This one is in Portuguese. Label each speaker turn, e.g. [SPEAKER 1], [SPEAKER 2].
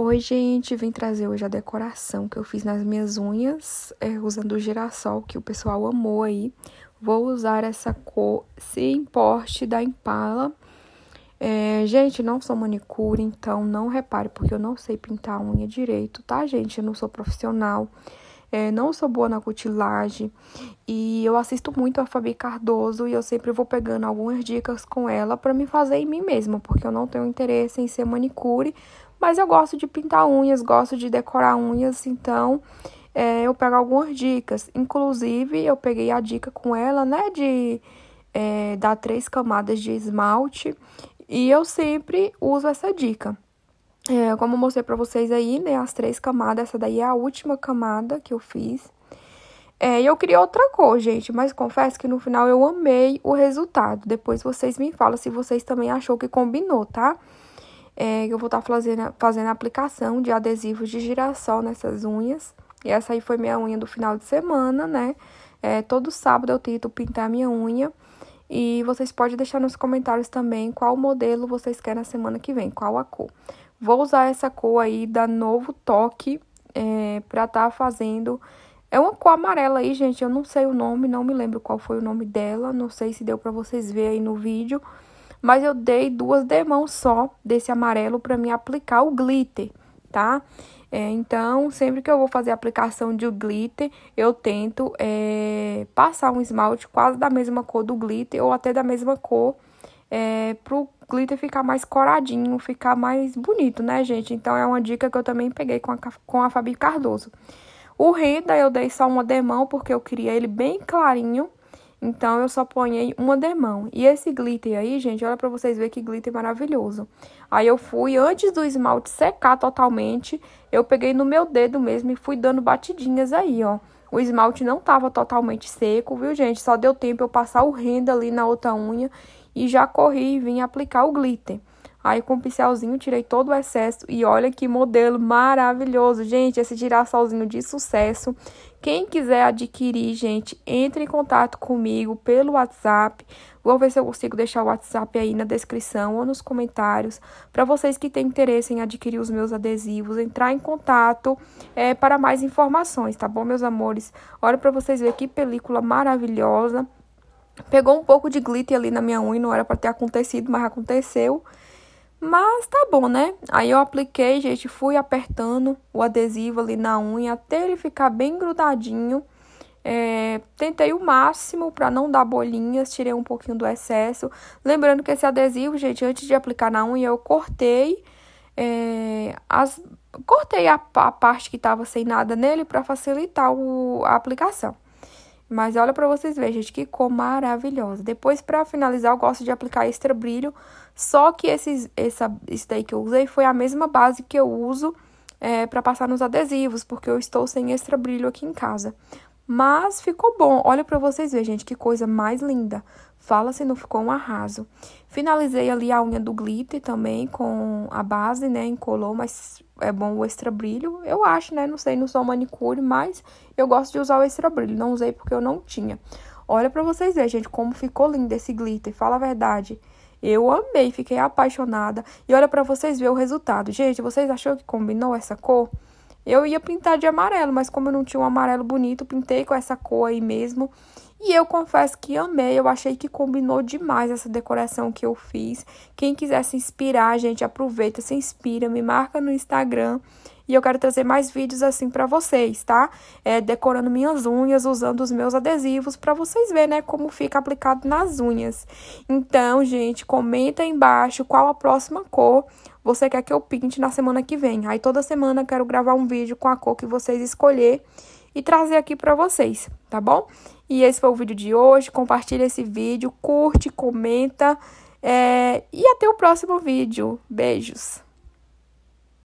[SPEAKER 1] Oi, gente, vim trazer hoje a decoração que eu fiz nas minhas unhas, é, usando o girassol, que o pessoal amou aí. Vou usar essa cor se importe da Impala. É, gente, não sou manicure, então não repare, porque eu não sei pintar a unha direito, tá, gente? Eu não sou profissional é, não sou boa na cutilagem. E eu assisto muito a Fabi Cardoso e eu sempre vou pegando algumas dicas com ela para me fazer em mim mesma, porque eu não tenho interesse em ser manicure, mas eu gosto de pintar unhas, gosto de decorar unhas, então é, eu pego algumas dicas. Inclusive, eu peguei a dica com ela, né, de é, dar três camadas de esmalte. E eu sempre uso essa dica. É, como eu mostrei pra vocês aí, né, as três camadas, essa daí é a última camada que eu fiz. É, eu queria outra cor, gente, mas confesso que no final eu amei o resultado. Depois vocês me falam se vocês também achou que combinou, tá? É, eu vou estar tá fazendo, fazendo a aplicação de adesivos de girassol nessas unhas. E essa aí foi minha unha do final de semana, né? É, todo sábado eu tento pintar minha unha. E vocês podem deixar nos comentários também qual modelo vocês querem na semana que vem, qual a cor. Vou usar essa cor aí da Novo Toque é, pra tá fazendo... É uma cor amarela aí, gente, eu não sei o nome, não me lembro qual foi o nome dela, não sei se deu pra vocês verem aí no vídeo. Mas eu dei duas demãos só desse amarelo pra mim aplicar o glitter, tá? É, então, sempre que eu vou fazer a aplicação de glitter, eu tento é, passar um esmalte quase da mesma cor do glitter ou até da mesma cor é, pro glitter ficar mais coradinho, ficar mais bonito, né, gente? Então, é uma dica que eu também peguei com a, com a Fabi Cardoso. O renda eu dei só uma demão, porque eu queria ele bem clarinho. Então, eu só ponhei uma demão. E esse glitter aí, gente, olha pra vocês verem que glitter maravilhoso. Aí, eu fui, antes do esmalte secar totalmente, eu peguei no meu dedo mesmo e fui dando batidinhas aí, ó. O esmalte não estava totalmente seco, viu, gente? Só deu tempo eu passar o renda ali na outra unha e já corri e vim aplicar o glitter. Aí com o pincelzinho tirei todo o excesso e olha que modelo maravilhoso, gente, esse girassolzinho de sucesso. Quem quiser adquirir, gente, entre em contato comigo pelo WhatsApp. Vou ver se eu consigo deixar o WhatsApp aí na descrição ou nos comentários. Para vocês que têm interesse em adquirir os meus adesivos, entrar em contato é, para mais informações, tá bom, meus amores? Olha para vocês ver que película maravilhosa. Pegou um pouco de glitter ali na minha unha, não era para ter acontecido, mas aconteceu. Mas tá bom, né? Aí eu apliquei, gente, fui apertando o adesivo ali na unha até ele ficar bem grudadinho. É, tentei o máximo para não dar bolinhas, tirei um pouquinho do excesso. Lembrando que esse adesivo, gente, antes de aplicar na unha, eu cortei é, as, cortei a, a, parte que tava sem nada nele para facilitar o, a aplicação. Mas olha para vocês verem, gente, que cor maravilhosa. Depois, para finalizar, eu gosto de aplicar extra brilho. Só que esses, essa, esse daí que eu usei foi a mesma base que eu uso é, para passar nos adesivos, porque eu estou sem extra brilho aqui em casa. Mas ficou bom. Olha para vocês verem, gente, que coisa mais linda. Fala se não ficou um arraso. Finalizei ali a unha do glitter também com a base, né, incolor, mas é bom o extra brilho. Eu acho, né, não sei, não sou manicure, mas eu gosto de usar o extra brilho. Não usei porque eu não tinha. Olha para vocês verem, gente, como ficou lindo esse glitter. Fala a verdade. Eu amei, fiquei apaixonada. E olha para vocês verem o resultado. Gente, vocês achou que combinou essa cor? Eu ia pintar de amarelo, mas como eu não tinha um amarelo bonito, pintei com essa cor aí mesmo. E eu confesso que amei, eu achei que combinou demais essa decoração que eu fiz. Quem quiser se inspirar, gente, aproveita, se inspira, me marca no Instagram e eu quero trazer mais vídeos assim para vocês, tá? É, decorando minhas unhas, usando os meus adesivos para vocês verem, né, como fica aplicado nas unhas. Então, gente, comenta aí embaixo qual a próxima cor você quer que eu pinte na semana que vem. Aí toda semana eu quero gravar um vídeo com a cor que vocês escolherem e trazer aqui para vocês, tá bom? E esse foi o vídeo de hoje, compartilha esse vídeo, curte, comenta é... e até o próximo vídeo. Beijos!